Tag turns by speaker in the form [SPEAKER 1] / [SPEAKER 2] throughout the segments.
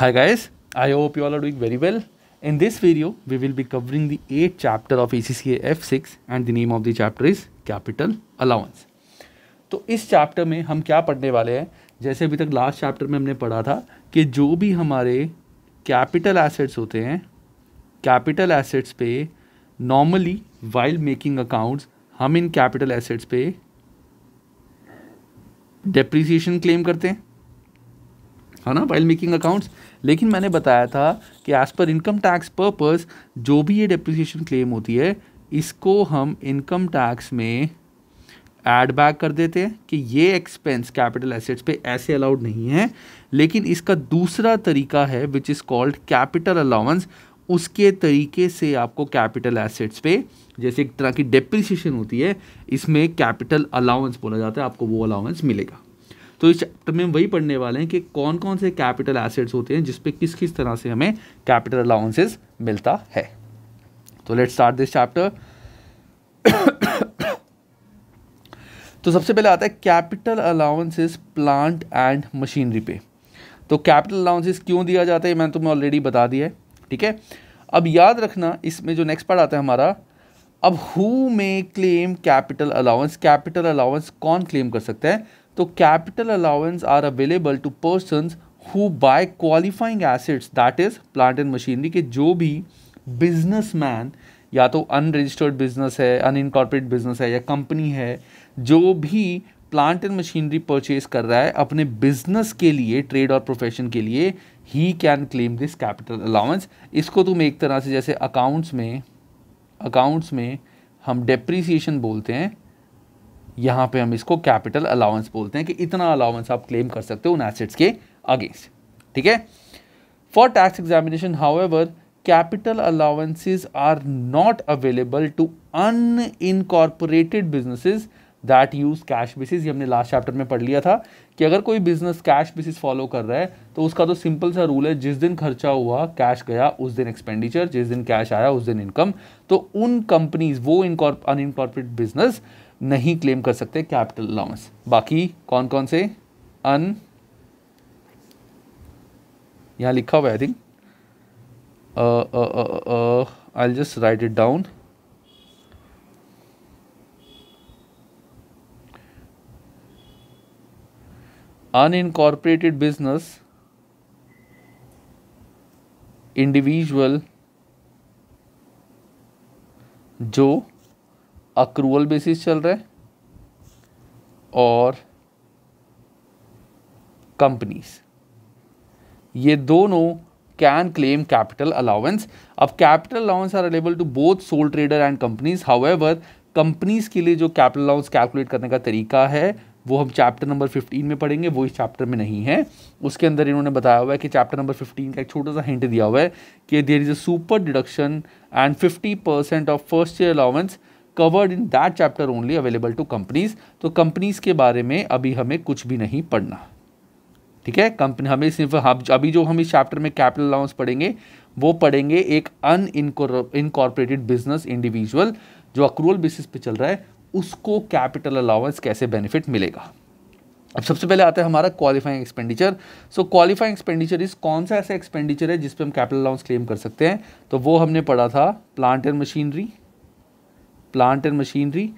[SPEAKER 1] Hi guys, I hope you all are doing very well. In this video, we will be covering the 8th chapter of ACCA F6 and the name of the chapter is Capital Allowance. तो इस chapter में हम क्या पढ़ने वाले हैं जैसे अभी तक लास्ट चैप्टर में हमने पढ़ा था कि जो भी हमारे कैपिटल एसेट्स होते हैं कैपिटल एसेट्स पे नॉर्मली वाइल मेकिंग अकाउंट्स हम इन कैपिटल एसेट्स पे डिप्रिसिएशन क्लेम करते हैं है ना वाइल मेकिंग अकाउंट्स लेकिन मैंने बताया था कि as per income tax purpose जो भी ये डिप्रिसिएशन क्लेम होती है इसको हम इनकम टैक्स में एड बैक कर देते हैं कि ये एक्सपेंस कैपिटल एसेट्स पे ऐसे अलाउड नहीं है लेकिन इसका दूसरा तरीका है which is called capital allowance उसके तरीके से आपको कैपिटल एसेट्स पे जैसे एक तरह की डिप्रिसिएशन होती है इसमें कैपिटल अलाउंस बोला जाता है आपको वो अलाउंस मिलेगा तो इस चैप्टर में हम वही पढ़ने वाले हैं कि कौन कौन से कैपिटल एसेट्स होते हैं जिसपे किस किस तरह से हमें कैपिटल अलाउंसेस मिलता है तो लेट्स स्टार्ट दिस चैप्टर तो सबसे पहले आता है capital allowances plant and machinery पे तो कैपिटल अलाउंसेस क्यों दिया जाता है मैंने तुम्हें ऑलरेडी बता दिया है ठीक है अब याद रखना इसमें जो नेक्स्ट पार्ट आता है हमारा अब हु में claim capital allowance capital allowance कौन क्लेम कर सकता है तो capital allowance are available to person who buy qualifying assets that is plant and machinery के जो भी मैन या तो अनरजिस्टर्ड बिजनेस है अनइनकॉर्पोरेट बिजनेस है या कंपनी है जो भी प्लांट एंड मशीनरी परचेज कर रहा है अपने बिजनेस के लिए ट्रेड और प्रोफेशन के लिए he can claim this capital allowance इसको तुम एक तरह से जैसे अकाउंट्स में अकाउंट्स में हम डेप्रीसीशन बोलते हैं यहां पे हम इसको कैपिटल अलाउंस बोलते हैं कि इतना अलाउंस आप क्लेम कर सकते हो उन एसेट्स के अगेंस्ट ठीक है for tax examination how capital allowances are not available to unincorporated businesses that use cash basis ये हमने लास्ट चैप्टर में पढ़ लिया था कि अगर कोई बिजनेस कैश बेसिस फॉलो कर रहा है तो उसका तो सिंपल सा रूल है जिस दिन खर्चा हुआ कैश गया उस दिन एक्सपेंडिचर जिस दिन कैश आया उस दिन इनकम तो उन कंपनीज वो अन इनकॉर्पोरेट बिजनेस नहीं क्लेम कर सकते कैपिटल अलाउंस बाकी कौन कौन से अन यहाँ लिखा हुआ है I think I just write it down unincorporated business individual जो अक्रूवल बेसिस चल रहा है और कंपनीज ये दोनों कैन क्लेम कैपिटल अलाउंस अब capital are are to both both trader and and companies. Ever companies के लिए जो कैपिटल अलाउंस कैलकुलेट करने का तरीका है वो हम चैप्टर नंबर 15 में पढ़ेंगे वो इस चैप्टर में नहीं है उसके अंदर इन्होंने बताया हुआ है कि चैप्टर नंबर 15 का एक छोटा सा हिंट दिया हुआ है कि there is a super deduction and 50 percent of first year allowance covered in that chapter only available to companies तो कंपनीज के बारे में अभी हमें कुछ भी नहीं पढ़ना ठीक है कंपनी हमें सिर्फ हम अभी जो हम इस चैप्टर में कैपिटल अलाउंस पढ़ेंगे वो पढ़ेंगे एक अन इनकॉर्पोरेटेड बिजनेस इंडिविजुअल जो अक्रूअल बेसिस पे चल रहा है उसको कैपिटल अलाउंस कैसे बेनिफिट मिलेगा अब सबसे पहले आता है हमारा qualifying expenditure so qualifying expenditure इस कौन सा ऐसा एक्सपेंडिचर है जिस पे हम कैपिटल अलाउंस क्लेम कर सकते हैं तो वो हमने पढ़ा था plant and machinery plant and machinery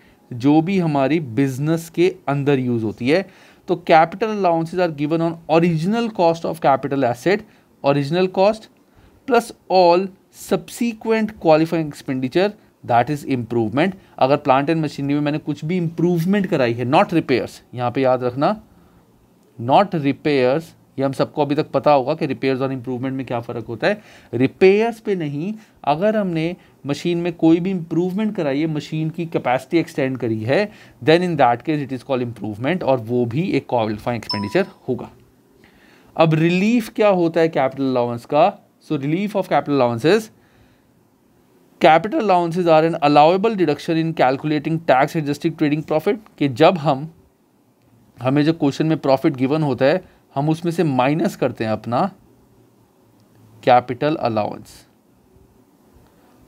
[SPEAKER 1] जो भी हमारी बिजनेस के अंदर यूज होती है तो capital allowances are given on original cost of capital asset original cost plus all subsequent qualifying expenditure that is improvement अगर प्लांट एंड मशीनरी में मैंने कुछ भी इम्प्रूवमेंट कराई है नॉट रिपेयर्स यहाँ पे याद रखना नॉट रिपेयर्स ये हम सबको अभी तक पता होगा कि रिपेयर्स और इम्प्रूवमेंट में क्या फ़र्क होता है रिपेयर्स पे नहीं अगर हमने मशीन में कोई भी इम्प्रूवमेंट कराई है मशीन की कैपेसिटी एक्सटेंड करी है then in that case it is call improvement और वो भी एक क्वालिफाइंग एक्सपेंडिचर होगा अब रिलीफ क्या होता है कैपिटल अलाउंस का so relief of capital allowances capital allowances are an allowable deduction in calculating tax adjusting trading profit कि जब हम हमें जो क्वेश्चन में प्रॉफिट गिवन होता है हम उसमें से माइनस करते हैं अपना कैपिटल अलाउंस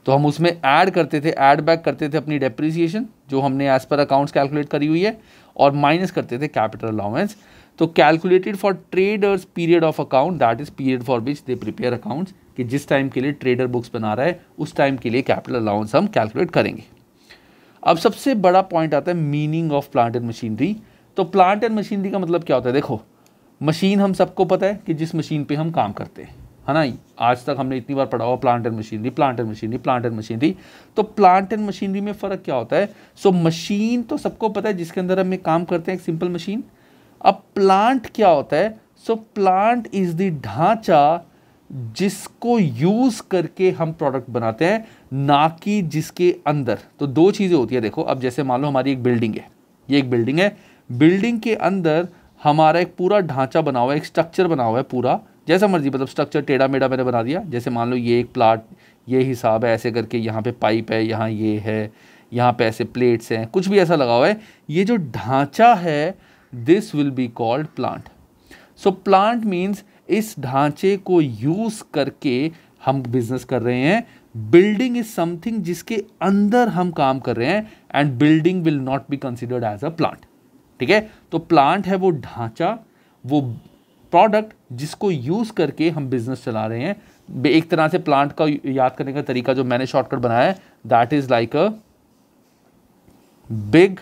[SPEAKER 1] तो हम उसमें ऐड करते थे ऐड बैक करते थे अपनी डेप्रिसिएशन जो हमने एज पर अकाउंट्स कैलकुलेट करी हुई है और माइनस करते थे कैपिटल अलाउंस तो calculated for traders period of account that is period for which they prepare accounts कि जिस टाइम के लिए ट्रेडर बुक्स बना रहा है उस टाइम के लिए कैपिटल अलाउंस हम कैलकुलेट करेंगे अब सबसे बड़ा पॉइंट आता है meaning of plant and machinery तो प्लांट एंड मशीनरी का मतलब क्या होता है देखो मशीन हम सबको पता है कि जिस मशीन पे हम काम करते हैं है ना आज तक हमने इतनी बार पढ़ा हुआ plant and machinery plant and machinery plant and machinery तो प्लांट एंड मशीनरी में फ़र्क क्या होता है सो so, मशीन तो सबको पता है जिसके अंदर हम काम करते हैं एक सिंपल मशीन अब प्लांट क्या होता है सो प्लांट इज़ द ढांचा जिसको यूज़ करके हम प्रोडक्ट बनाते हैं ना कि जिसके अंदर तो दो चीज़ें होती है देखो अब जैसे मान लो हमारी एक बिल्डिंग है ये एक बिल्डिंग है बिल्डिंग के अंदर हमारा एक पूरा ढांचा बना हुआ है एक स्ट्रक्चर बना हुआ है पूरा जैसा मर्जी मतलब स्ट्रक्चर टेढ़ा मेढ़ा मैंने बना दिया जैसे मान लो ये एक प्लाट ये हिसाब है ऐसे करके यहाँ पे पाइप है यहाँ ये है यहाँ पे ऐसे प्लेट्स हैं कुछ भी ऐसा लगा हुआ है ये जो ढांचा है this will be called plant so plant means इस ढांचे को यूज़ करके हम बिजनेस कर रहे हैं बिल्डिंग इज समथिंग जिसके अंदर हम काम कर रहे हैं and building will not be considered as a plant ठीक है तो प्लांट है वो ढांचा वो प्रोडक्ट जिसको यूज़ करके हम बिजनेस चला रहे हैं एक तरह से प्लांट का याद करने का तरीका जो मैंने शॉर्टकट बनाया है that is like a big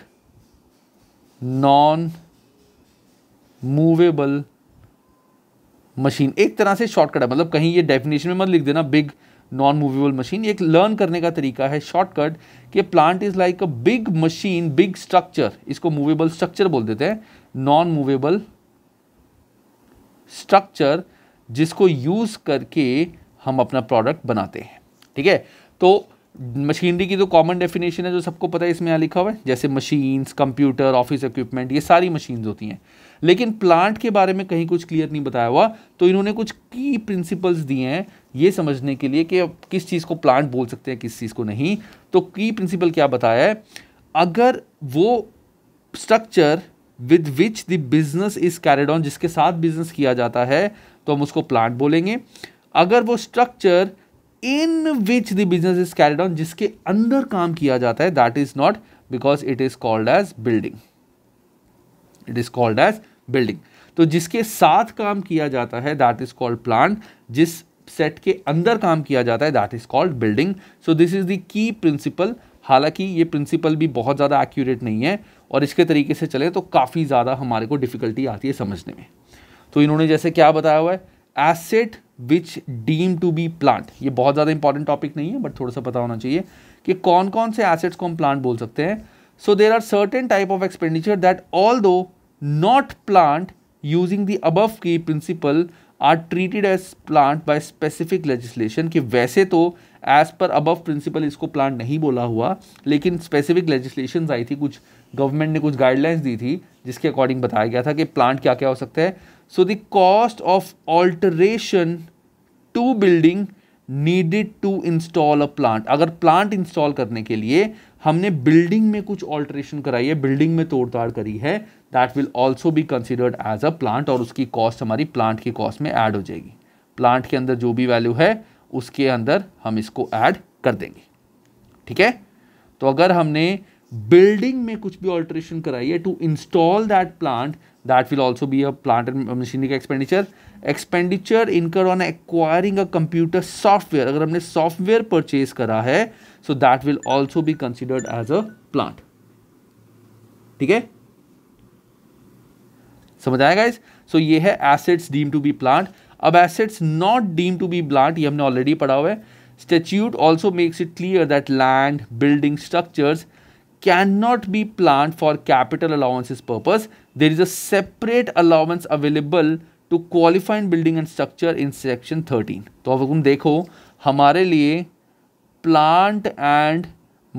[SPEAKER 1] non movable machine एक तरह से शॉर्टकट है मतलब कहीं ये डेफिनेशन में मत लिख देना बिग नॉन मूवेबल मशीन एक लर्न करने का तरीका है शॉर्टकट कि plant is like a big machine big structure इसको मूवेबल स्ट्रक्चर बोल देते हैं नॉन मूवेबल स्ट्रक्चर जिसको यूज़ करके हम अपना प्रोडक्ट बनाते हैं ठीक है तो मशीनरी की तो कॉमन डेफिनेशन है जो सबको पता है इसमें यहाँ लिखा हुआ है जैसे मशीन्स कंप्यूटर ऑफिस इक्विपमेंट ये सारी मशीन्स होती हैं लेकिन प्लांट के बारे में कहीं कुछ क्लियर नहीं बताया हुआ तो इन्होंने कुछ की प्रिंसिपल्स दिए हैं ये समझने के लिए कि अब किस चीज़ को प्लांट बोल सकते हैं किस चीज़ को नहीं तो की प्रिंसिपल क्या बताया है अगर वो structure with which the business is carried on जिसके साथ बिजनेस किया जाता है तो हम उसको प्लांट बोलेंगे अगर वो structure in which the business is carried on जिसके अंदर काम किया जाता है that is not because it is called as building it is called as building तो जिसके साथ काम किया जाता है दैट इज कॉल्ड प्लांट जिस सेट के अंदर काम किया जाता है that is called building so this is the key principle हालांकि ये प्रिंसिपल भी बहुत ज़्यादा एक्यूरेट नहीं है और इसके तरीके से चले तो काफ़ी ज़्यादा हमारे को डिफ़िकल्टी आती है समझने में तो इन्होंने जैसे क्या बताया हुआ है asset which deem to be plant ये बहुत ज़्यादा इंपॉर्टेंट टॉपिक नहीं है बट थोड़ा सा पता होना चाहिए कि कौन कौन से एसेट्स को हम प्लांट बोल सकते हैं so there are certain type of expenditure that although not plant using the above key principle are treated as plant by specific legislation कि वैसे तो एज पर अबव प्रिंसिपल इसको प्लांट नहीं बोला हुआ लेकिन स्पेसिफिक लेजिस्लेशन आई थी कुछ गवर्नमेंट ने कुछ गाइडलाइंस दी थी जिसके अकॉर्डिंग बताया गया था कि प्लांट क्या क्या हो सकता है so the cost of alteration to building needed to install a plant अगर प्लांट इंस्टॉल करने के लिए हमने बिल्डिंग में कुछ ऑल्ट्रेशन कराई है बिल्डिंग में तोड़ताड़ करी है दैट विल ऑल्सो भी कंसिडर्ड एज अ प्लांट और उसकी कॉस्ट हमारी प्लांट की कॉस्ट में ऐड हो जाएगी प्लांट के अंदर जो भी वैल्यू है उसके अंदर हम इसको ऐड कर देंगे ठीक है तो अगर हमने बिल्डिंग में कुछ भी ऑल्ट्रेशन कराई है to install that plant that will also be a plant and machinery का expenditure expenditure incur on acquiring a computer software अगर हमने सॉफ्टवेयर परचेज करा है so that will also be considered as a plant ठीक है समझ आएगा इस सो ये है assets deemed to be plant अब assets not deemed to be plant ये हमने ऑलरेडी पढ़ा हुआ है statute also makes it clear that land building structures can not be plant for capital allowances purpose there is a separate allowance available to qualified building and structure in section thirteen तो अब तुम देखो हमारे लिए plant and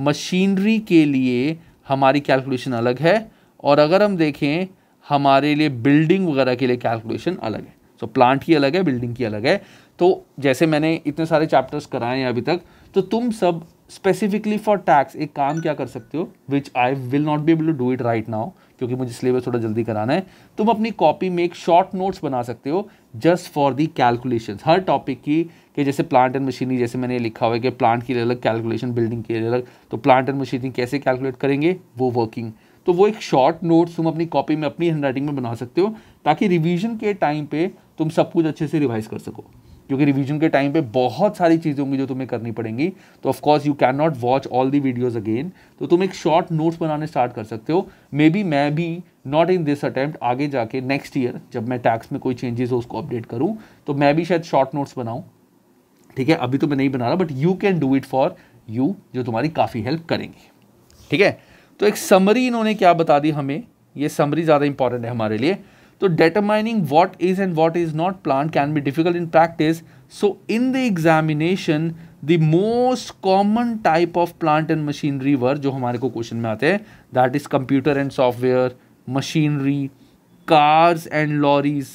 [SPEAKER 1] machinery के लिए हमारी calculation अलग है और अगर हम देखें हमारे लिए बिल्डिंग वगैरह के लिए कैलकुलेशन अलग है सो so, प्लांट की अलग है बिल्डिंग की अलग है तो जैसे मैंने इतने सारे चैप्टर्स कराए हैं अभी तक तो तुम सब स्पेसिफिकली फॉर टैक्स एक काम क्या कर सकते हो which I will not be able to do it right now क्योंकि मुझे सिलेबस थोड़ा जल्दी कराना है तुम अपनी कॉपी में एक शॉर्ट नोट्स बना सकते हो जस्ट फॉर दी कैलकुलेशन हर टॉपिक की कि जैसे प्लांट एंड मशीनरी जैसे मैंने लिखा हुआ है कि प्लांट के लिए अलग कैलकुलेशन बिल्डिंग के लिए अलग तो प्लांट एंड मशीनरी कैसे कैलकुलेट करेंगे वो वर्किंग तो वो एक शॉर्ट नोट्स तुम अपनी कॉपी में अपनी हैंड में बना सकते हो ताकि रिविजन के टाइम पर तुम सब कुछ अच्छे से रिवाइज कर सको क्योंकि रिवीजन के टाइम पे बहुत सारी चीज़ें होंगी जो तुम्हें करनी पड़ेंगी तो of course you can not watch all the videos again तो तुम एक शॉर्ट नोट्स बनाने स्टार्ट कर सकते हो मे बी मैं भी नॉट इन दिस अटैम्प्ट आगे जाके नेक्स्ट ईयर जब मैं टैक्स में कोई चेंजेस हो उसको अपडेट करूँ तो मैं भी शायद शॉर्ट नोट्स बनाऊँ ठीक है अभी तो मैं नहीं बना रहा but you can do it for you जो तुम्हारी काफ़ी हेल्प करेंगी ठीक है तो एक समरी इन्होंने क्या बता दी हमें ये समरी ज़्यादा इंपॉर्टेंट है हमारे लिए तो determining what is and what is not plant can be difficult in practice so in the examination the most common type of plant and machinery work जो हमारे को क्वेश्चन में आते हैं that is computer and software machinery cars and lorries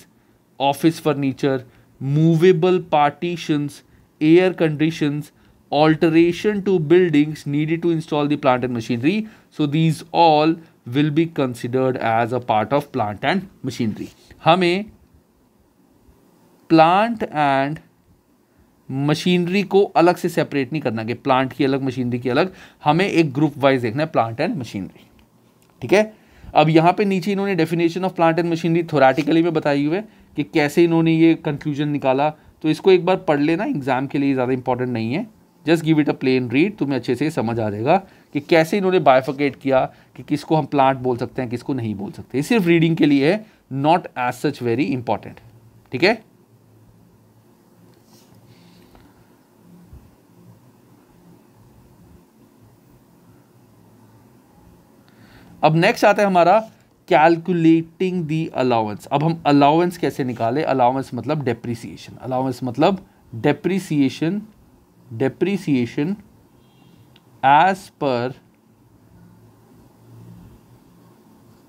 [SPEAKER 1] office furniture movable partitions air conditions alteration to buildings needed to install the plant and machinery. So these all will be considered as a part of plant and machinery. हमें plant and machinery को अलग से separate नहीं करना कि plant की अलग machinery की अलग हमें एक ग्रुप वाइज देखना है प्लांट एंड मशीनरी ठीक है अब यहाँ पे नीचे इन्होंने definition of plant and machinery theoretically में बताई हुई है कि कैसे इन्होंने ये कंक्लूजन निकाला तो इसको एक बार पढ़ लेना एग्ज़ाम के लिए ज़्यादा इंपॉर्टेंट नहीं है just give it a plain read तुम्हें अच्छे से समझ आ जाएगा कि कैसे इन्होंने बायफोकेट किया कि किसको हम प्लांट बोल सकते हैं किसको नहीं बोल सकते सिर्फ रीडिंग के लिए है not as such very important ठीक है अब नेक्स्ट आता है हमारा कैलकुलेटिंग दी अलाउंस अब हम अलाउंस कैसे निकाले अलाउंस मतलब डेप्रिसिएशन अलाउंस मतलब depreciation depreciation as per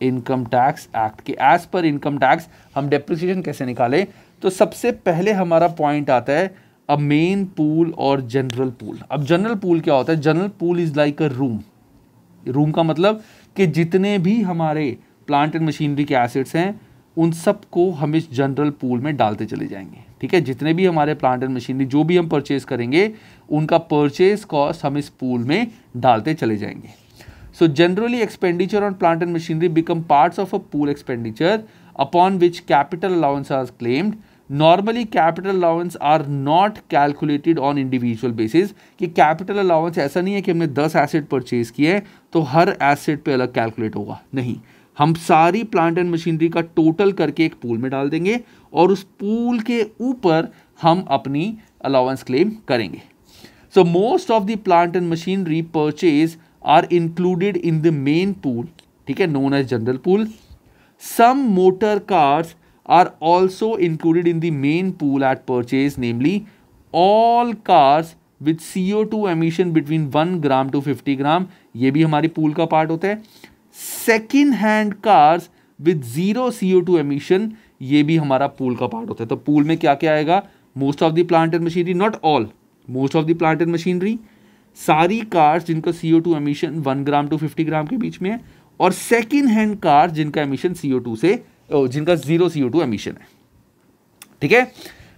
[SPEAKER 1] income tax act के एज पर इनकम टैक्स हम डेप्रिसिएशन कैसे निकालें तो सबसे पहले हमारा पॉइंट आता है अ मेन पूल और जनरल पूल अब जनरल पूल क्या होता है general pool is like a room room का मतलब कि जितने भी हमारे प्लांट एंड मशीनरी के एसेट्स हैं उन सब को हम इस जनरल पूल में डालते चले जाएंगे ठीक है जितने भी हमारे प्लांट एंड मशीनरी जो भी हम परचेज करेंगे उनका परचेज कॉस्ट हम इस पूल में डालते चले जाएंगे so generally expenditure on plant and machinery become parts of a pool expenditure upon which capital allowance are claimed normally capital allowance are not calculated on individual basis कि capital allowance ऐसा नहीं है कि हमने 10 एसेट परचेज किए तो हर asset पे अलग कैलकुलेट होगा नहीं हम सारी प्लांट एंड मशीनरी का टोटल करके एक पूल में डाल देंगे और उस पूल के ऊपर हम अपनी अलाउंस क्लेम करेंगे so most of the plant and machinery purchase are included in the main pool ठीक है known as general pool some motor cars are included in the main pool at purchase namely all cars with C O two emission between one gram to fifty gram ये भी हमारी pool का part होता है second hand cars with zero C O two emission ये भी हमारा pool का पार्ट होता है तो पूल में क्या क्या आएगा most of the plant and machinery not all most of the plant and machinery सारी कार्स जिनका C O two emission one gram to fifty gram के बीच में है और सेकेंड हैंड कार्स जिनका एमिशन सी ओ टू से जिनका zero C O two emission है ठीक है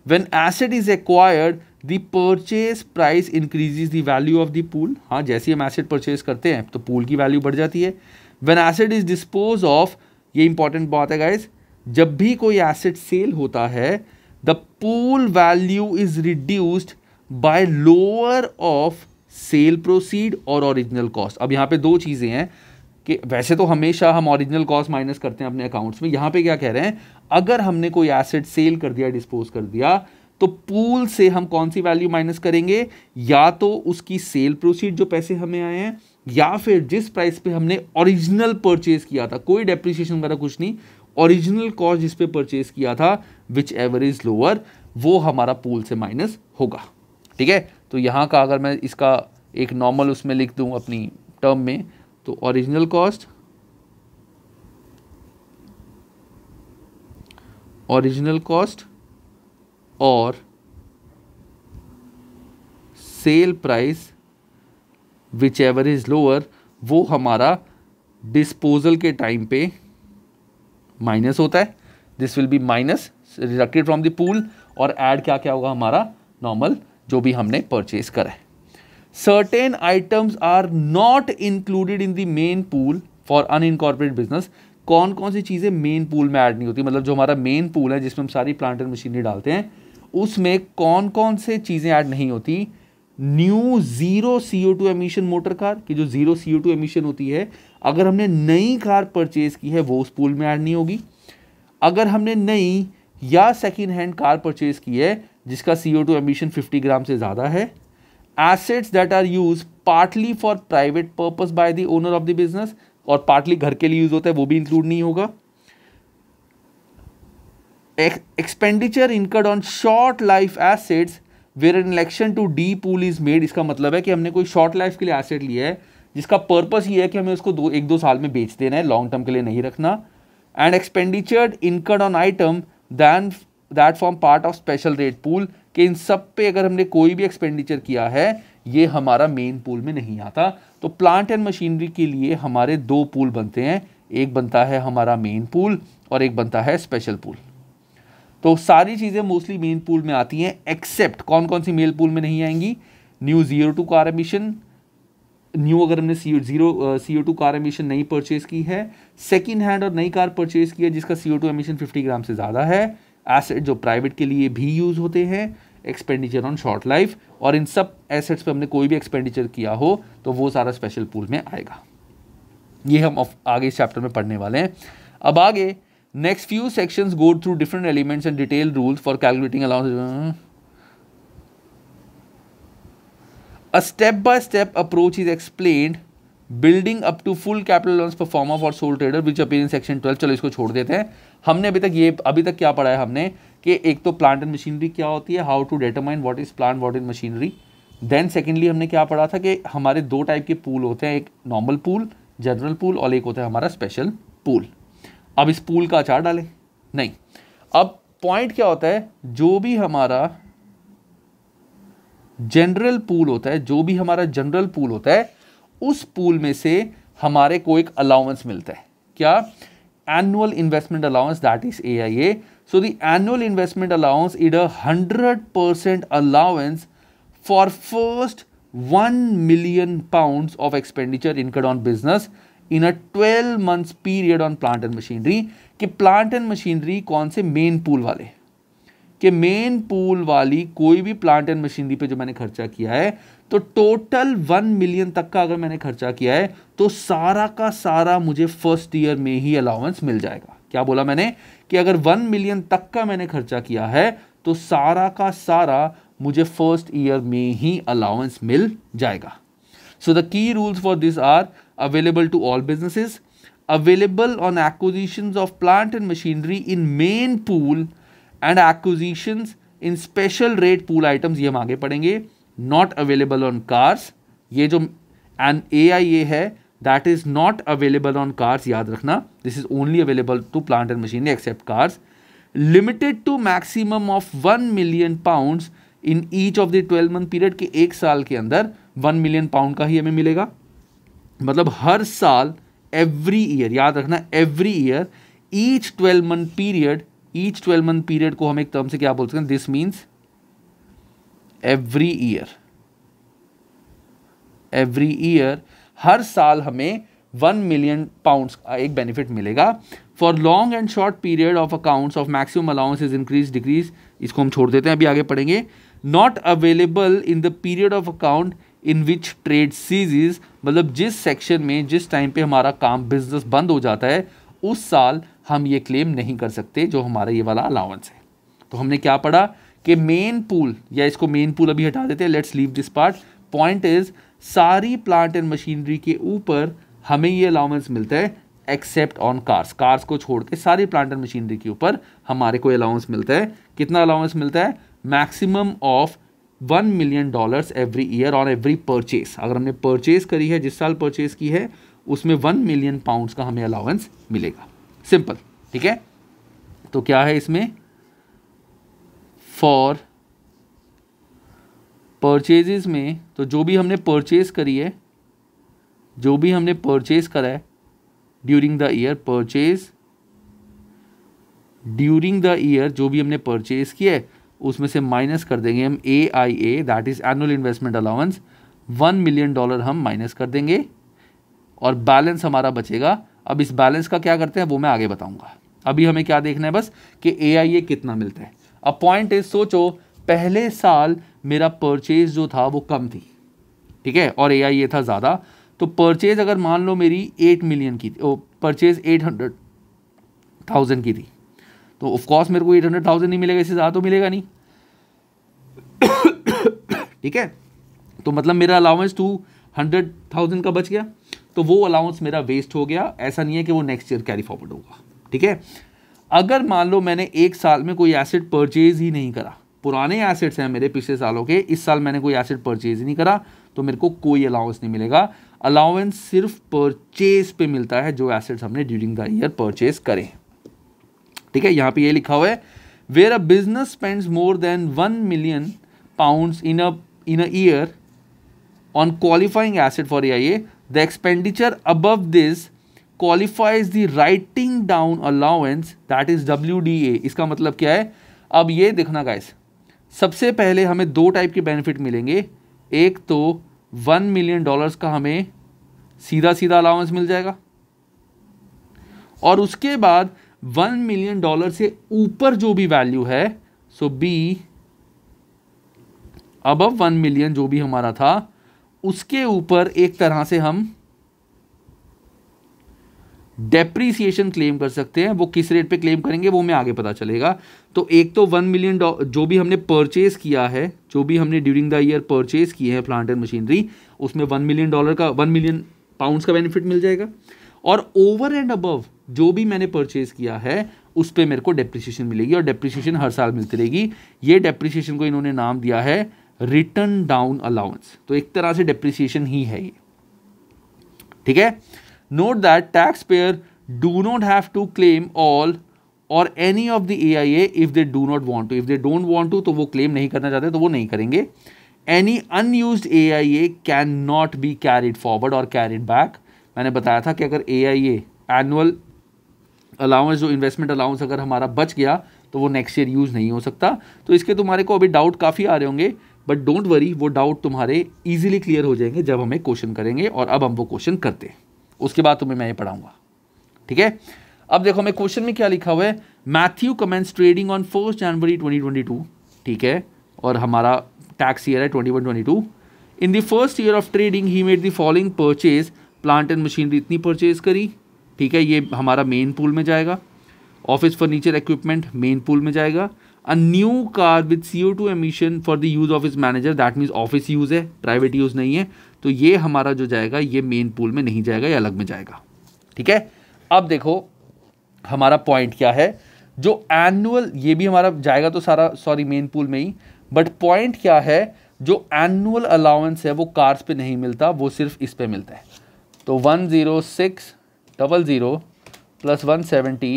[SPEAKER 1] when asset is acquired the purchase price increase the value of the pool हाँ जैसे हम एसिड परचेज करते हैं तो पूल की वैल्यू बढ़ जाती है when asset is dispose of ये इंपॉर्टेंट बात है गाइज जब भी कोई एसिड सेल होता है the pool value is reduced by lower of sale proceed और ओरिजिनल कॉस्ट अब यहाँ पे दो चीज़ें हैं कि वैसे तो हमेशा हम ओरिजिनल कॉस्ट माइनस करते हैं अपने अकाउंट्स में यहाँ पे क्या कह रहे हैं अगर हमने कोई एसेट सेल कर दिया डिस्पोज कर दिया तो पूल से हम कौन सी वैल्यू माइनस करेंगे या तो उसकी सेल प्रोसीड जो पैसे हमें आए हैं या फिर जिस प्राइस पे हमने ओरिजिनल परचेज किया था कोई डेप्रिसिएशन वगैरह कुछ नहीं ओरिजिनल कॉस्ट जिस पे परचेज किया था विच एवर इज लोअर वो हमारा पूल से माइनस होगा ठीक है तो यहाँ का अगर मैं इसका एक नॉर्मल उसमें लिख दूँ अपनी टर्म में तो ओरिजिनल कॉस्ट ओरिजिनल कॉस्ट और sale price whichever is lower वो हमारा डिस्पोजल के टाइम पे माइनस होता है this will be minus reducted from the pool और ऐड क्या क्या होगा हमारा नॉर्मल जो भी हमने परचेज करा है items are not included in the main pool for unincorporate business कौन कौन सी चीज़ें मेन पूल में ऐड नहीं होती मतलब जो हमारा मेन पूल है जिसमें हम सारी प्लांट एंड मशीनरी डालते हैं उसमें कौन कौन से चीज़ें ऐड नहीं होती new zero C O two emission motor car की जो जीरो सीओ टू एमिशन होती है अगर हमने नई कार परचेज की है वो उस पूल में ऐड नहीं होगी अगर हमने नई या सेकेंड हैंड कार परचेज की है जिसका C O two emission fifty gram से ज़्यादा है assets that are use partly for private purpose by the owner of the business और पार्टली घर के लिए यूज होता है वो भी इंक्लूड नहीं होगा expenditure incurred on short life assets where an election to the pool is made इसका मतलब है कि हमने कोई शॉर्ट लाइफ के लिए एसेट लिया है जिसका पर्पस ये है कि हमें उसको दो एक दो साल में बेच देना है लॉन्ग टर्म के लिए नहीं रखना and expenditure incurred on item than that form part of special rate pool कि इन सब पे अगर हमने कोई भी एक्सपेंडिचर किया है ये हमारा मेन पूल में नहीं आता तो प्लांट एंड मशीनरी के लिए हमारे दो पूल बनते हैं एक बनता है हमारा मेन पूल और एक बनता है स्पेशल पूल तो सारी चीज़ें मोस्टली मेन पूल में आती हैं एक्सेप्ट कौन कौन सी मेल पूल में नहीं आएंगी new zero two car emission new अगर हमने C zero C O two car emission नई परचेज की है सेकेंड हैंड और नई कार परचेज की है जिसका C O two emission fifty gram से ज़्यादा है एसेट जो प्राइवेट के लिए भी यूज़ होते हैं एक्सपेंडिचर ऑन शॉर्ट लाइफ और इन सब एसेट्स पे हमने कोई भी एक्सपेंडिचर किया हो तो वो सारा स्पेशल पूल में आएगा ये हम आगे इस चैप्टर में पढ़ने वाले हैं अब आगे next few section go through different elements and detail rules for calculating allowance A step-by-step -step approach is explained building up to full capital allowance proforma for sole trader which appear in section twelve चलो इसको छोड़ देते हैं हमने अभी तक ये अभी तक क्या पढ़ा है हमने कि एक तो प्लांट एंड मशीनरी क्या होती है how to determine what is plant what is machinery then secondly हमने क्या पढ़ा था कि हमारे दो टाइप के पूल होते हैं एक नॉर्मल पूल जनरल पूल और एक होता है हमारा स्पेशल पूल अब इस पूल का आचार डालें नहीं अब पॉइंट क्या होता है जो भी हमारा जनरल पूल होता है जो भी हमारा जनरल पूल होता है उस पूल में से हमारे को एक अलाउंस मिलता है क्या annual investment allowance that is A I A so the annual investment allowance is a hundred percent allowance for first one million pound of expenditure incurred on business in a twelve months period on plant and machinery कि plant and machinery कौन से main pool वाले कि main pool वाली कोई भी plant and machinery पे जो मैंने खर्चा किया है तो टोटल वन मिलियन तक का अगर मैंने खर्चा किया है तो सारा का सारा मुझे फर्स्ट ईयर में ही अलाउंस मिल जाएगा क्या बोला मैंने कि अगर वन मिलियन तक का मैंने खर्चा किया है तो सारा का सारा मुझे फर्स्ट ईयर में ही अलाउंस मिल जाएगा so the key rules for this are available to all businesses, available on acquisitions of plant and machinery in main pool and acquisitions in special rate pool items ये हम आगे पढ़ेंगे not available on cars ये जो and AI ये है that is not available on cars याद रखना this is only available to plant and machinery except cars limited to maximum of one million pounds in each of the twelve month period के एक साल के अंदर one million pound का ही हमें मिलेगा मतलब हर साल एवरी ईयर याद रखना every year each twelve month period each twelve month period को हम एक टर्म से क्या बोल सकते हैं this means every year every year हर साल हमें वन मिलियन पाउंड का एक बेनिफिट मिलेगा for long and short period of accounts of maximum allowance is increase decrease इसको हम छोड़ देते हैं अभी आगे पढ़ेंगे not available in the period of account in which trade ceases मतलब जिस सेक्शन में जिस टाइम पे हमारा काम बिजनेस बंद हो जाता है उस साल हम ये क्लेम नहीं कर सकते जो हमारा ये वाला अलाउंस है तो हमने क्या पढ़ा कि मेन पूल या इसको मेन पूल अभी हटा देते हैं let's leave this part point is सारी प्लांट एंड मशीनरी के ऊपर हमें ये अलाउंस मिलता है एक्सेप्ट ऑन कार्स कार्स को छोड़ के सारी प्लांट एंड मशीनरी के ऊपर हमारे को अलाउंस मिलता है कितना अलाउंस मिलता है maximum of one million dollars every year on every purchase अगर हमने परचेस करी है जिस साल परचेस की है उसमें वन मिलियन पाउंड्स का हमें अलाउंस मिलेगा सिंपल ठीक है तो क्या है इसमें फॉर परचेजेस में तो जो भी हमने परचेज करी है जो भी हमने परचेज करा है during the year purchase during the year जो भी हमने परचेज किया है उसमें से माइनस कर देंगे हम A I A that is annual investment allowance one million dollar हम माइनस कर देंगे और बैलेंस हमारा बचेगा अब इस बैलेंस का क्या करते हैं वो मैं आगे बताऊंगा अभी हमें क्या देखना है बस कि ए आई ए कितना मिलता है अब पॉइंट इज सोचो पहले साल मेरा परचेज जो था वो कम थी ठीक है और ए आई ए था ज़्यादा तो परचेज अगर मान लो मेरी एट मिलियन की थी परचेज एट हंड्रेड थाउजेंड की थी तो ऑफकोर्स मेरे को एट हंड्रेड थाउजेंड नहीं मिलेगा इससे ज़्यादा तो मिलेगा नहीं ठीक है तो मतलब मेरा अलाउंस टू हंड्रेड थाउजेंड का बच गया तो वो अलाउंस मेरा वेस्ट हो गया ऐसा नहीं है कि वो नेक्स्ट ईयर कैरी फॉरवर्ड होगा ठीक है अगर मान लो मैंने एक साल में कोई एसेट परचेज ही नहीं करा पुराने एसेट्स हैं मेरे पिछले सालों के इस साल मैंने कोई एसेट परचेज ही नहीं करा तो मेरे को कोई अलाउंस नहीं मिलेगा अलाउंस सिर्फ परचेज पे मिलता है जो एसेट्स हमने ड्यूरिंग द ईयर परचेज करें ठीक है यहाँ पे ये लिखा हुआ है where a business spends more than one million pounds in a in a year on qualifying asset for a the expenditure above this qualifies the writing down allowance that is W D A इसका मतलब क्या है अब ये देखना guys सबसे पहले हमें दो टाइप के बेनिफिट मिलेंगे एक तो वन मिलियन डॉलर्स का हमें सीधा सीधा अलाउंस मिल जाएगा और उसके बाद वन मिलियन डॉलर से ऊपर जो भी वैल्यू है सो बी अब वन मिलियन जो भी हमारा था उसके ऊपर एक तरह से हम डेप्रीसिएशन क्लेम कर सकते हैं वो किस रेट पे क्लेम करेंगे वो हमें आगे पता चलेगा तो एक तो वन मिलियन जो भी हमने परचेज किया है जो भी हमने ड्यूरिंग द ईयर परचेज किए हैं प्लांट एंड मशीनरी उसमें वन मिलियन डॉलर का वन मिलियन पाउंड्स का बेनिफिट मिल जाएगा और ओवर एंड अबव जो भी मैंने परचेज किया है उस पर मेरे को डेप्रिसिएशन मिलेगी और डेप्रिसिएशन हर साल मिलती रहेगी ये डेप्रिसिएशन को इन्होंने नाम दिया है रिटर्न डाउन अलाउंस तो एक तरह से डेप्रिसिएशन ही है ये ठीक है note that tax payer do not have to claim all or any of the A I A if they do not want to if they don't want to तो वो क्लेम नहीं करना चाहते तो वो नहीं करेंगे any unused A I A can not be carried forward or carried back मैंने बताया था कि अगर A I A annual allowance जो इन्वेस्टमेंट अलाउंस अगर हमारा बच गया तो वो नेक्स्ट ईयर यूज़ नहीं हो सकता तो इसके तुम्हारे को अभी डाउट काफ़ी आ रहे होंगे बट डोंट वरी वो डाउट तुम्हारे ईजिली क्लियर हो जाएंगे जब हमें क्वेश्चन करेंगे और अब हम वो क्वेश्चन करते हैं उसके बाद तुम्हें मैं ये पढ़ाऊंगा ठीक है अब देखो मैं क्वेश्चन में क्या लिखा हुआ है Matthew commences trading on first January two ठीक है और हमारा टैक्स ईयर है twenty two in the first year of trading he made the following purchase plant and machinery इतनी परचेज करी ठीक है ये हमारा मेन पूल में जाएगा office furniture equipment main pool में जाएगा a new car with C O two emission for the use of इस manager that means office use है प्राइवेट यूज़ नहीं है तो ये हमारा जो जाएगा ये मेन पूल में नहीं जाएगा ये अलग में जाएगा ठीक है अब देखो हमारा पॉइंट क्या है जो एनुअल ये भी हमारा जाएगा तो सारा सॉरी मेन पूल में ही बट पॉइंट क्या है जो एनुअल अलाउंस है वो कार्स पे नहीं मिलता वो सिर्फ इस पे मिलता है तो one zero six double zero plus one seventy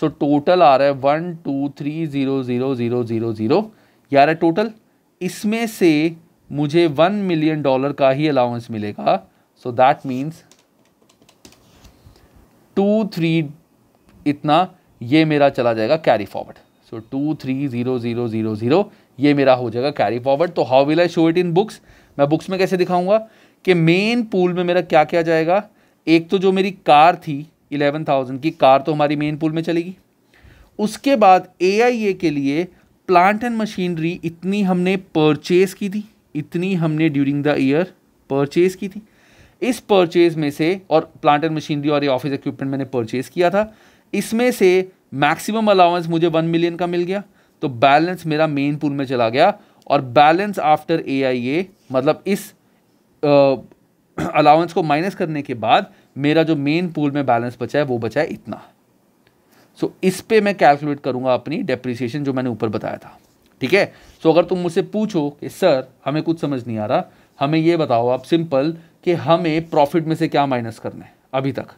[SPEAKER 1] so total आ रहा है one two three zero zero zero zero zero ये आ रहा है टोटल इसमें से मुझे वन मिलियन डॉलर का ही अलाउंस मिलेगा so that means two three इतना ये मेरा चला जाएगा carry forward so two three zero zero zero zero ये मेरा हो जाएगा कैरी फॉरवर्ड तो how will I show it in books मैं बुक्स में कैसे दिखाऊंगा कि मेन पूल में मेरा क्या क्या जाएगा एक तो जो मेरी कार थी इलेवन थाउजेंड की कार तो हमारी मेन पूल में चलेगी उसके बाद ए के लिए प्लांट एंड मशीनरी इतनी हमने परचेज की थी इतनी हमने ड्यूरिंग द ईयर परचेज की थी इस परचेज में से और प्लांट एंड मशीनरी और ये ऑफिस इक्विपमेंट मैंने परचेज किया था इसमें से मैक्सिमम अलाउंस मुझे वन मिलियन का मिल गया तो बैलेंस मेरा मेन पूल में चला गया और बैलेंस आफ्टर ए मतलब इस अलाउंस को माइनस करने के बाद मेरा जो मेन पूल में बैलेंस बचा है वो बचा है इतना सो so, इस पे मैं कैलकुलेट करूँगा अपनी डेप्रिसिएशन जो मैंने ऊपर बताया था ठीक है सो अगर तुम मुझसे पूछो कि सर हमें कुछ समझ नहीं आ रहा हमें ये बताओ आप सिंपल कि हमें प्रॉफिट में से क्या माइनस करना है अभी तक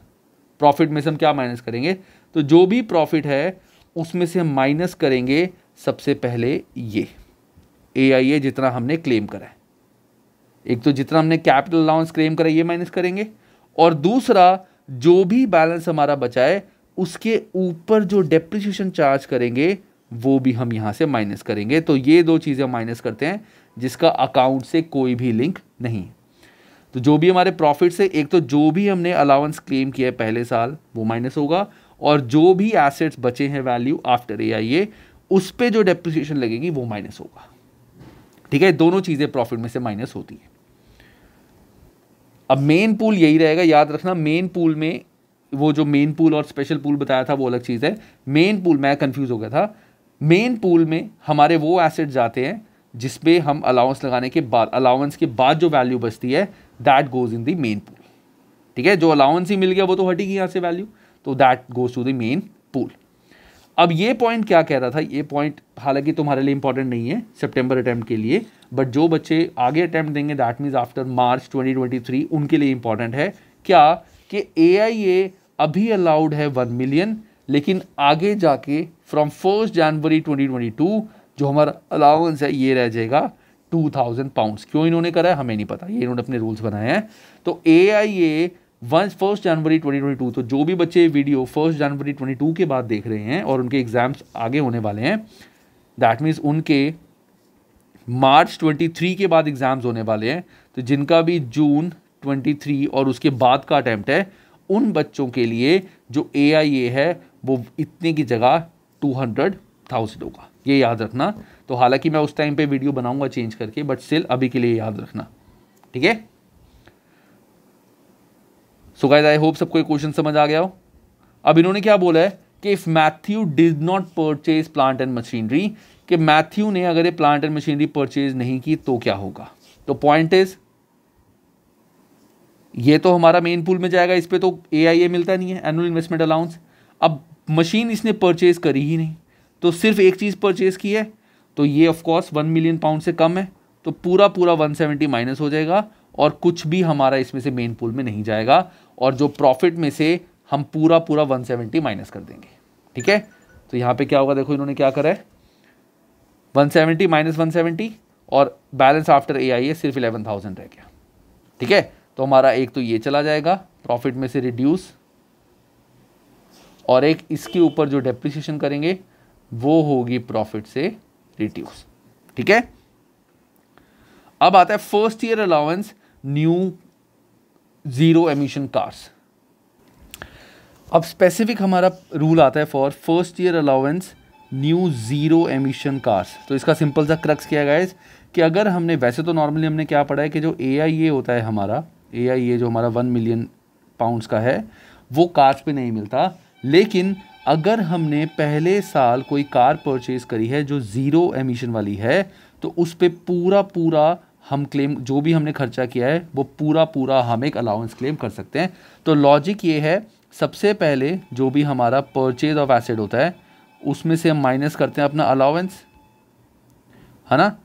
[SPEAKER 1] प्रॉफिट में से हम क्या माइनस करेंगे तो जो भी प्रॉफिट है उसमें से हम माइनस करेंगे सबसे पहले ये ए आई ए जितना हमने क्लेम करा है एक तो जितना हमने कैपिटल अलाउंस क्लेम करा ये माइनस करेंगे और दूसरा जो भी बैलेंस हमारा बचा है उसके ऊपर जो डेप्रिसिएशन चार्ज करेंगे वो भी हम यहाँ से माइनस करेंगे तो ये दो चीज़ें माइनस करते हैं जिसका अकाउंट से कोई भी लिंक नहीं है तो जो भी हमारे प्रॉफिट से एक तो जो भी हमने अलाउंस क्लेम किया है पहले साल वो माइनस होगा और जो भी एसेट्स बचे हैं वैल्यू आफ्टर ए आई ए उस पर जो डेप्रिसिएशन लगेगी वो माइनस होगा ठीक है दोनों चीज़ें प्रॉफिट में से माइनस होती हैं अब मेन पूल यही रहेगा याद रखना मेन पूल में वो जो मेन पूल और स्पेशल पूल बताया था वो अलग चीज़ है मेन पूल मैं कंफ्यूज हो गया था मेन पूल में हमारे वो एसेट जाते हैं जिसपे हम अलाउंस लगाने के बाद अलाउंस के बाद जो वैल्यू बचती है that goes in the main pool ठीक है जो अलाउंस ही मिल गया वो तो हटेगी यहाँ से वैल्यू तो that goes to the main pool अब ये पॉइंट क्या कह रहा था ये पॉइंट हालांकि तुम्हारे लिए इंपॉर्टेंट नहीं है सितंबर अटैम्प्ट के लिए बट जो बच्चे आगे अटैम्प्ट देंगे दैट मीन्स आफ्टर मार्च 2023 उनके लिए इंपॉर्टेंट है क्या कि ए अभी अलाउड है वन मिलियन लेकिन आगे जाके फ्रॉम फर्स्ट जनवरी 2022 जो हमारा अलाउंस है ये रह जाएगा टू थाउजेंड क्यों इन्होंने करा है हमें नहीं पता ये इन्होंने अपने रूल्स बनाए हैं तो ए I A one first January 2022 तो जो भी बच्चे वीडियो फर्स्ट जनवरी 22 के बाद देख रहे हैं और उनके एग्ज़ाम्स आगे होने वाले हैं दैट मीन्स उनके मार्च 23 के बाद एग्ज़ाम्स होने वाले हैं तो जिनका भी जून 23 और उसके बाद का अटैम्प्ट है उन बच्चों के लिए जो ए आई ए है वो इतने की जगह टू हंड्रेड थाउजेंड होगा ये याद रखना तो हालांकि मैं उस टाइम पे वीडियो बनाऊंगा चेंज करके बट स्टिल अभी के लिए याद रखना ठीक है सो गाइज आई होप सबको क्वेश्चन समझ आ गया हो अब इन्होंने क्या बोला है कि if Matthew does not purchase plant and machinery कि मैथ्यू ने अगर ये प्लांट एंड मशीनरी परचेज नहीं की तो क्या होगा तो पॉइंट इज ये तो हमारा मेन पूल में जाएगा इस पर तो ए आई ए मिलता नहीं है एनुअल इन्वेस्टमेंट अलाउंस अब मशीन इसने परचेज करी ही नहीं तो सिर्फ एक चीज़ परचेज की है तो ये ऑफकोर्स वन मिलियन पाउंड से कम है तो पूरा पूरा वन सेवेंटी माइनस हो जाएगा और कुछ भी हमारा इसमें से मेन पूल में नहीं जाएगा और जो प्रॉफिट में से हम पूरा पूरा 170 माइनस कर देंगे ठीक है तो यहाँ पे क्या होगा देखो इन्होंने क्या करा है 170 माइनस 170 और बैलेंस आफ्टर ए आई ए सिर्फ 11,000 रह गया ठीक है तो हमारा एक तो ये चला जाएगा प्रॉफिट में से रिड्यूस और एक इसके ऊपर जो डेप्रिसिएशन करेंगे वो होगी प्रॉफिट से रिड्यूस ठीक है अब आता है first year allowance new zero emission cars अब स्पेसिफिक हमारा रूल आता है for first year allowance new zero emission cars तो इसका सिंपल सा क्रक्स किया गया है कि अगर हमने वैसे तो नॉर्मली हमने क्या पढ़ा है कि जो ए होता है हमारा ए जो हमारा वन मिलियन पाउंड्स का है वो कार्स पे नहीं मिलता लेकिन अगर हमने पहले साल कोई कार परचेज करी है जो ज़ीरो एमिशन वाली है तो उस पर पूरा पूरा हम क्लेम जो भी हमने खर्चा किया है वो पूरा पूरा हम एक अलाउंस क्लेम कर सकते हैं तो लॉजिक ये है सबसे पहले जो भी हमारा परचेज ऑफ एसिड होता है उसमें से हम माइनस करते हैं अपना अलाउंस है ना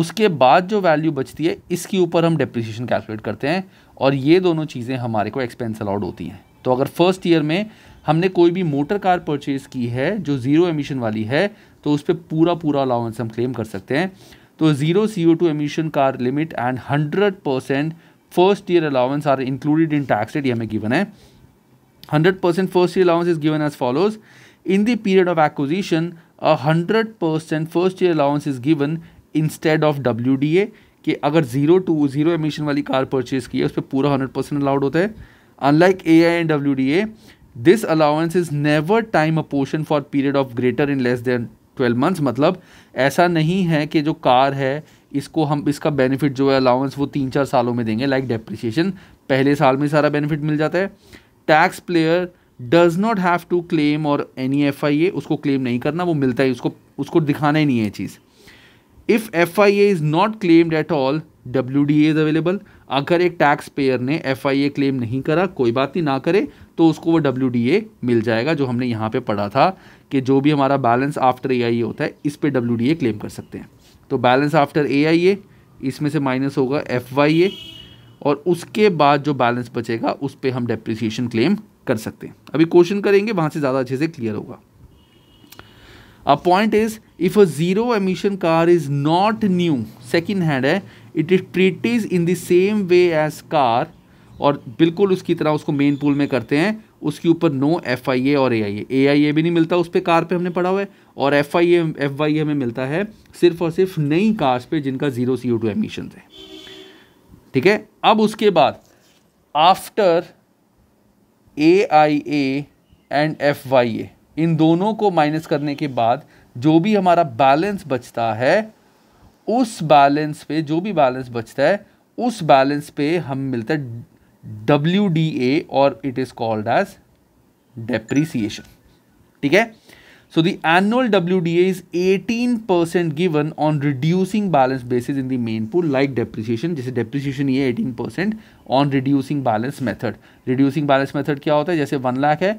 [SPEAKER 1] उसके बाद जो वैल्यू बचती है इसके ऊपर हम डिप्रिसिएशन कैलकुलेट करते हैं और ये दोनों चीज़ें हमारे को एक्सपेंस अलाउड होती हैं तो अगर फर्स्ट ईयर में हमने कोई भी मोटर कार परचेज़ की है जो ज़ीरो एमिशन वाली है तो उस पर पूरा पूरा अलाउंस हम क्लेम कर सकते हैं तो zero C O two emission car limit and hundred percent first year allowance are included in tax rate ये हमें गिवन है hundred percent first year allowance is given as follows in the period of acquisition a hundred percent first year allowance is given instead of W D A कि अगर zero two zero emission वाली car purchase की है उस पर पूरा hundred percent allowed होता है unlike A I and W D A this allowance is never time a portion for period of greater in less than twelve months मतलब ऐसा नहीं है कि जो कार है इसको हम इसका बेनिफिट जो है अलाउंस वो तीन चार सालों में देंगे लाइक डेप्रिसिएशन पहले साल में सारा बेनिफिट मिल जाता है tax player does not have to claim और एनी एफ आई ए उसको क्लेम नहीं करना वो मिलता है उसको उसको दिखाना ही नहीं है चीज़ if F I A is not claimed at all W D is available अगर एक टैक्स पेयर ने एफ आई ए क्लेम नहीं करा कोई बात नहीं ना करे तो उसको वो डब्ल्यू डी ए मिल जाएगा जो हमने यहाँ पे पढ़ा था कि जो भी हमारा बैलेंस आफ्टर ए आई ए होता है इस पर डब्ल्यू डी ए क्लेम कर सकते हैं तो बैलेंस आफ्टर ए आई ए इसमें से माइनस होगा एफ वाई ए और उसके बाद जो बैलेंस बचेगा उस पर हम डेप्रिसिएशन क्लेम कर सकते हैं अभी क्वेश्चन करेंगे वहाँ से ज़्यादा अच्छे से क्लियर होगा अब point is if a zero emission car is not new second hand है it is treat is in the same way as car और बिल्कुल उसकी तरह उसको मेन पूल में करते हैं उसके ऊपर नो एफ आई ए और ए आई ए ए आई ए भी नहीं मिलता उस पर कार पे हमने पढ़ा हुआ है और F I A F Y हमें मिलता है सिर्फ और सिर्फ नई कार्स पे जिनका zero C O two emission है ठीक है अब उसके बाद after A I A and F Y A इन दोनों को माइनस करने के बाद जो भी हमारा बैलेंस बचता है उस बैलेंस पे जो भी बैलेंस बचता है उस बैलेंस पे हम मिलता है डब्ल्यू डी ए और it is called as depreciation ठीक है so the annual W D A is eighteen percent given on reducing balance basis in the main pool like depreciation जैसे डेप्रिसिएशन ये eighteen percent on reducing balance method reducing balance method क्या होता है जैसे one lakh है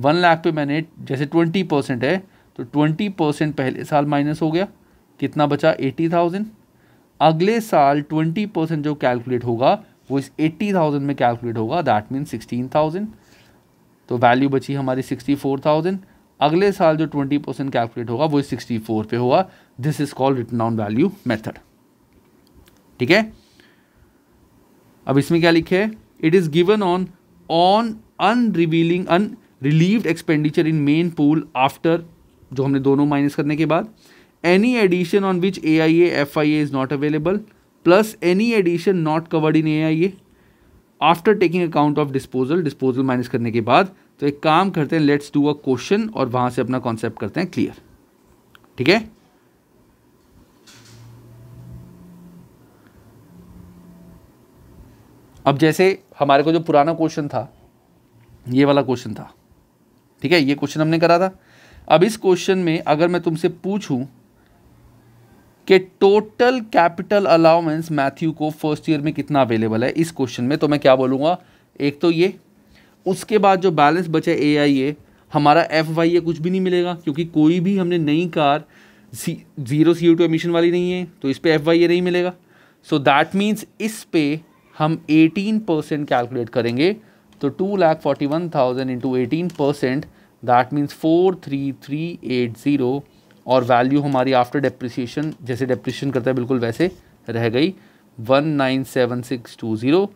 [SPEAKER 1] one lakh पे मैंने जैसे ट्वेंटी परसेंट है तो ट्वेंटी परसेंट पहले साल माइनस हो गया कितना बचा एटी थाउजेंड अगले साल ट्वेंटी परसेंट जो कैलकुलेट होगा वो इस एट्टी थाउजेंड में कैलकुलेट होगा दैट मीन सिक्सटीन थाउजेंड तो वैल्यू बची हमारी सिक्सटी फोर थाउजेंड अगले साल जो ट्वेंटी परसेंट कैलकुलेट होगा वो सिक्सटी फोर पे होगा this is called return on value method ठीक है अब इसमें क्या लिखे है it is given on on unrevealing unrelieved expenditure in main pool after जो हमने दोनों माइनस करने के बाद any addition on which A I F I A is not available plus any addition not covered in A I A after taking account of disposal disposal minus करने के बाद तो एक काम करते हैं लेट्स डू अ क्वेश्चन और वहां से अपना कॉन्सेप्ट करते हैं क्लियर ठीक है अब जैसे हमारे को जो पुराना क्वेश्चन था ये वाला क्वेश्चन था ठीक है ये क्वेश्चन हमने करा था अब इस क्वेश्चन में अगर मैं तुमसे पूछूं कि टोटल कैपिटल अलाउंस मैथ्यू को फर्स्ट ईयर में कितना अवेलेबल है इस क्वेश्चन में तो मैं क्या बोलूँगा एक तो ये उसके बाद जो बैलेंस बचा ए आई ए हमारा एफ वाई ए कुछ भी नहीं मिलेगा क्योंकि कोई भी हमने नई car C zero C two emission वाली नहीं है तो इस पर एफ वाई ए नहीं मिलेगा सो दैट मीन्स इस पे हम एटीन परसेंट कैलकुलेट करेंगे तो two lakh forty one thousand into eighteen percent that means four three three eight zero और वैल्यू हमारी आफ्टर डेप्रिसिएशन जैसे डेप्रिसिएशन करता है बिल्कुल वैसे रह गई one nine seven six two zero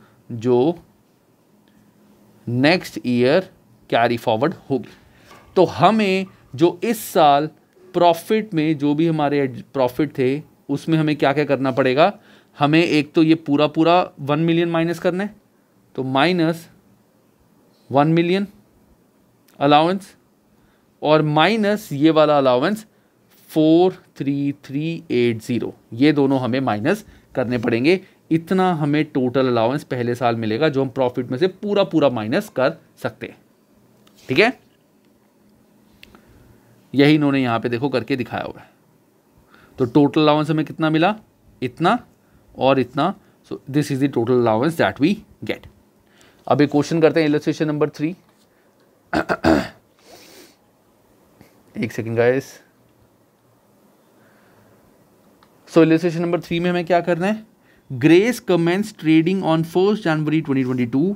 [SPEAKER 1] जो नेक्स्ट ईयर कैरी फॉरवर्ड होगी तो हमें जो इस साल प्रॉफिट में जो भी हमारे प्रॉफिट थे उसमें हमें क्या क्या करना पड़ेगा हमें एक तो ये पूरा पूरा वन मिलियन माइनस करना है तो माइनस वन मिलियन अलाउंस और माइनस ये वाला allowance four three three eight zero ये दोनों हमें माइनस करने पड़ेंगे इतना हमें टोटल अलाउंस पहले साल मिलेगा जो हम प्रॉफिट में से पूरा पूरा माइनस कर सकते हैं ठीक है यही इन्होंने यहाँ पे देखो करके दिखाया हुआ है तो टोटल अलाउंस हमें कितना मिला इतना और इतना so this is the total allowance that we get अब एक क्वेश्चन करते हैं इलस्ट्रेशन नंबर थ्री एक second guys so illustration number three में हमें क्या करना है Grace commences trading on first January 2022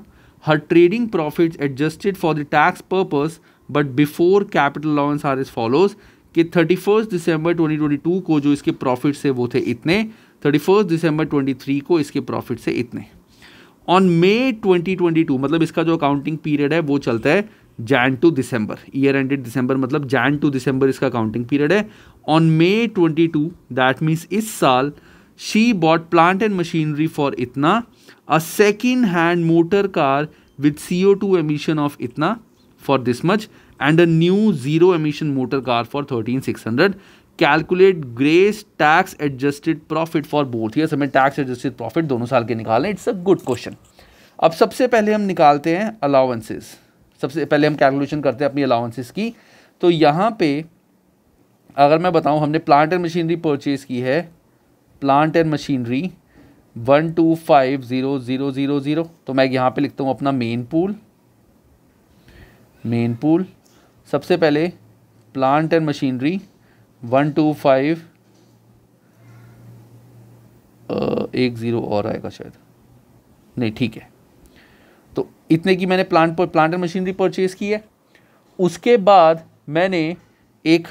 [SPEAKER 1] her trading profit adjusted for the tax purpose but before capital allowance are is follows कि thirty first December 2022 को जो इसके प्रॉफिट से वो थे इतने थर्टी फर्स्ट दिसंबर 23 को इसके प्रॉफिट से इतने ऑन मे 2022 मतलब इसका जो अकाउंटिंग पीरियड है वो चलता है Jan to December year ended December मतलब जैन टू दिसंबर इसका काउंटिंग पीरियड है on May twenty two that means इस साल she bought plant and machinery for इतना a second hand motor car with C O two emission of इतना for this much and a new zero emission motor car for thirteen six hundred calculate Grace tax adjusted profit for both ये समय tax adjusted profit दोनों साल के निकालें it's a good question अब सबसे पहले हम निकालते हैं अलाउंसेस सबसे पहले हम कैलकुलेशन करते हैं अपनी अलाउंसेस की तो यहाँ पे अगर मैं बताऊँ हमने प्लांट एंड मशीनरी परचेज़ की है plant and machinery one two five zero zero zero zero तो मैं यहाँ पे लिखता हूँ अपना मेन पूल मेन पूल सबसे पहले plant and machinery one two five एक ज़ीरो और आएगा शायद नहीं ठीक है इतने की मैंने प्लांट पर प्लांटर मशीनरी परचेज़ की है उसके बाद मैंने एक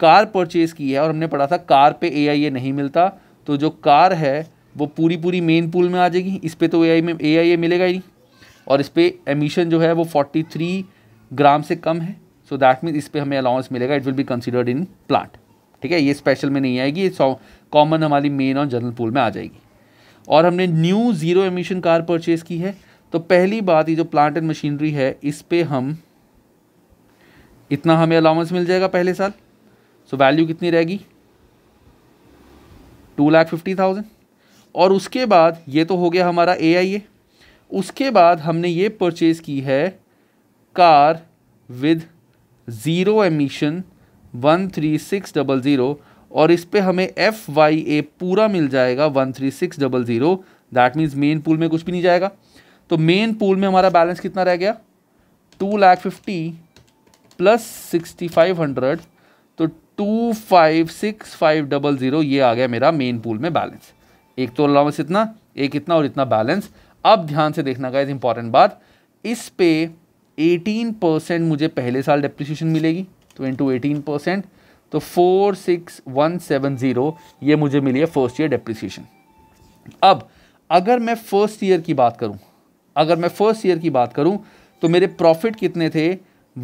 [SPEAKER 1] कार परचेज़ की है और हमने पढ़ा था कार पे ए आई ए नहीं मिलता तो जो कार है वो पूरी पूरी मेन पूल में आ जाएगी इस पर तो ए आई में ए आई ए मिलेगा ही नहीं और इस पर एमिशन जो है वो फोर्टी थ्री ग्राम से कम है सो दैट मीन्स इस पर हमें अलाउंस मिलेगा it will be considered in plant ठीक है ये स्पेशल में नहीं आएगी ये कॉमन हमारी मेन और जनरल पूल में आ जाएगी और हमने new zero emission car purchase की है तो पहली बात ये जो प्लांट एंड मशीनरी है इस पर हम इतना हमें अलाउंस मिल जाएगा पहले साल सो वैल्यू कितनी रहेगी टू लाख फिफ्टी थाउजेंड और उसके बाद ये तो हो गया हमारा ए आई ए उसके बाद हमने ये परचेज़ की है car with zero emission one three six double zero और इस पर हमें एफ वाई ए पूरा मिल जाएगा one three six double zero that means main pool में कुछ भी नहीं जाएगा तो मेन पूल में हमारा बैलेंस कितना रह गया two lakh fifty plus sixty five hundred तो two five six five double zero ये आ गया मेरा मेन पूल में बैलेंस एक तो अलाउंस इतना एक इतना और इतना बैलेंस अब ध्यान से देखना का इंपॉर्टेंट बात इस पे 18 परसेंट मुझे पहले साल डेप्रिसिएशन मिलेगी तो इंटू एटीन परसेंट तो four six one seven zero ये मुझे मिली है फर्स्ट ईयर डेप्रिसिएशन अब अगर मैं फर्स्ट ईयर की बात करूँ अगर मैं फर्स्ट ईयर की बात करूं तो मेरे प्रॉफिट कितने थे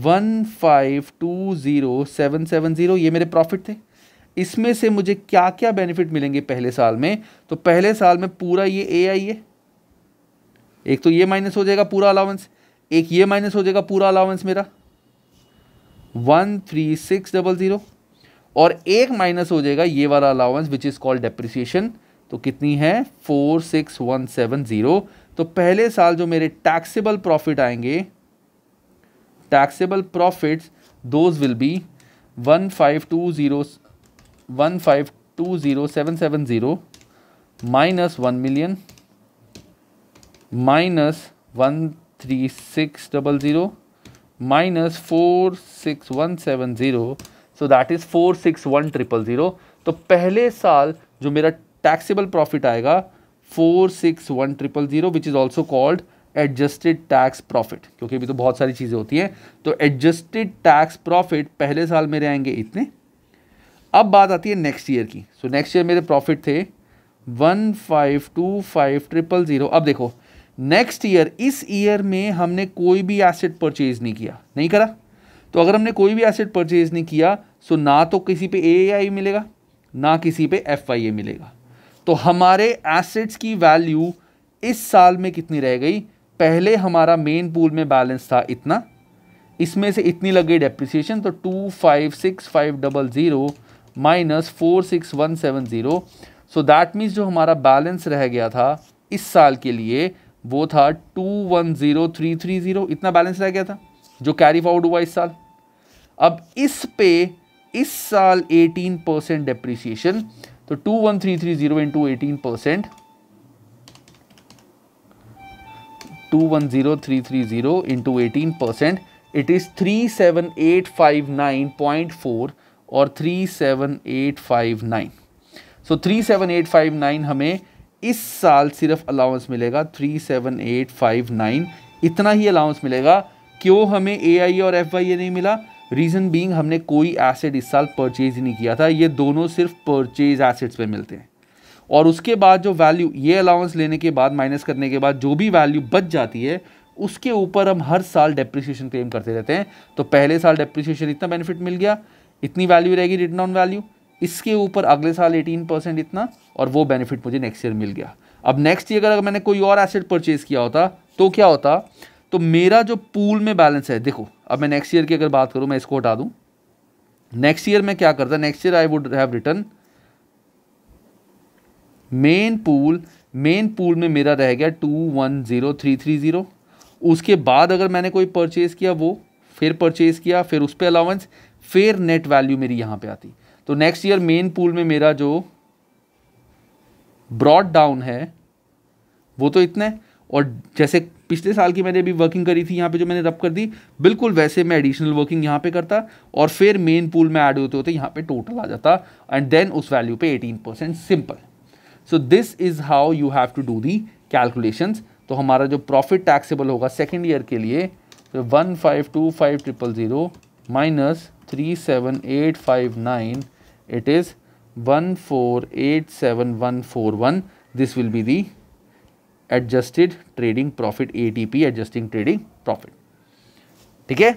[SPEAKER 1] one five two zero seven seven zero ये मेरे प्रॉफिट थे इसमें से मुझे क्या क्या बेनिफिट मिलेंगे पहले साल में तो पहले साल में पूरा ये ए आई है एक तो ये माइनस हो जाएगा पूरा अलाउंस एक ये माइनस हो जाएगा पूरा अलाउंस मेरा one three six double zero और एक माइनस हो जाएगा ये वाला allowance which is called depreciation तो कितनी है four six one seven zero तो पहले साल जो मेरे टैक्सेबल प्रॉफिट आएंगे taxable profits those will be one five two zero one five two zero seven seven zero minus one million minus one three six double zero minus four six one seven zero so that is four six one triple zero तो पहले साल जो मेरा taxable profit आएगा four six one triple zero which is also called adjusted tax profit क्योंकि अभी तो बहुत सारी चीज़ें होती हैं तो एडजस्टेड टैक्स प्रॉफिट पहले साल मेरे आएंगे इतने अब बात आती है नेक्स्ट ईयर की सो नेक्स्ट ईयर मेरे प्रॉफिट थे one five two five triple zero अब देखो नेक्स्ट ईयर इस ईयर में हमने कोई भी एसेट परचेज नहीं किया नहीं करा तो अगर हमने कोई भी एसेट परचेज नहीं किया सो ना तो किसी पे ए मिलेगा ना किसी पे एफ मिलेगा तो हमारे एसेट्स की वैल्यू इस साल में कितनी रह गई पहले हमारा मेन पूल में बैलेंस था इतना इसमें से इतनी लग गई डेप्रिसिएशन तो two five six five double zero minus four six one seven zero so that means जो हमारा बैलेंस रह गया था इस साल के लिए वो था two one zero three three zero इतना बैलेंस रह गया था जो कैरी फॉर्ड हुआ इस साल अब इस पे इस साल एटीन परसेंट डेप्रिसिएशन तो two one three three zero into eighteen percent two one zero three three zero into eighteen percent it is three seven eight five nine point four और three seven eight five nine so three seven eight five nine हमें इस साल सिर्फ allowance मिलेगा three seven eight five nine इतना ही allowance मिलेगा क्यों हमें ए आई और एफ वाई ये नहीं मिला रीज़न बीइंग हमने कोई एसेट इस साल परचेज ही नहीं किया था ये दोनों सिर्फ परचेज एसेट्स पे मिलते हैं और उसके बाद जो वैल्यू ये अलाउंस लेने के बाद माइनस करने के बाद जो भी वैल्यू बच जाती है उसके ऊपर हम हर साल डेप्रिसिएशन क्लेम करते रहते हैं तो पहले साल डेप्रिसिएशन इतना बेनिफिट मिल गया इतनी वैल्यू रहेगी रिटर्न ऑन वैल्यू इसके ऊपर अगले साल 18 परसेंट इतना और वो बेनिफिट मुझे नेक्स्ट ईयर मिल गया अब नेक्स्ट ईयर अगर मैंने कोई और एसेट परचेज किया होता तो क्या होता तो मेरा जो पूल में बैलेंस है देखो अब मैं नेक्स्ट ईयर की अगर बात करूँ मैं इसको हटा दूँ नेक्स्ट ईयर में क्या करता next year I would have return main pool main pool में मेरा रह गया two one zero three three zero उसके बाद अगर मैंने कोई परचेज़ किया वो फिर परचेज़ किया फिर उस पर अलाउंस फिर नेट वैल्यू मेरी यहाँ पे आती तो नेक्स्ट ईयर मेन पूल में मेरा जो ब्रॉड डाउन है वो तो इतना है और जैसे पिछले साल की मैंने अभी वर्किंग करी थी यहाँ पे जो मैंने रब कर दी बिल्कुल वैसे मैं एडिशनल वर्किंग यहाँ पे करता और फिर मेन पूल में ऐड होते होते यहाँ पे टोटल आ जाता एंड देन उस वैल्यू पे 18 percent simple so this is how you have to do the calculations तो हमारा जो प्रॉफिट टैक्सेबल होगा सेकेंड ईयर के लिए one five two five triple zero minus three seven eight five nine it is one four eight seven one four one this will be the adjusted trading profit ATP adjusting trading profit ठीक है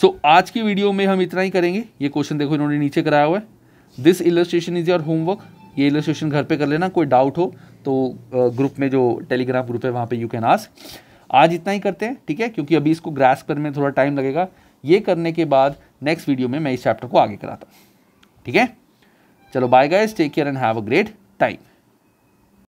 [SPEAKER 1] सो आज की video में हम इतना ही करेंगे ये question देखो इन्होंने नीचे कराया हुआ है this illustration is your homework ये इलस्ट्रेशन घर पे कर लेना कोई डाउट हो तो ग्रुप में जो टेलीग्राम ग्रुप है वहाँ पे यू कैन आस आज इतना ही करते हैं ठीक है क्योंकि अभी इसको ग्रास करने में थोड़ा टाइम लगेगा ये करने के बाद नेक्स्ट वीडियो में मैं इस चैप्टर को आगे कराता हूँ ठीक है चलो bye guys take care and have a great time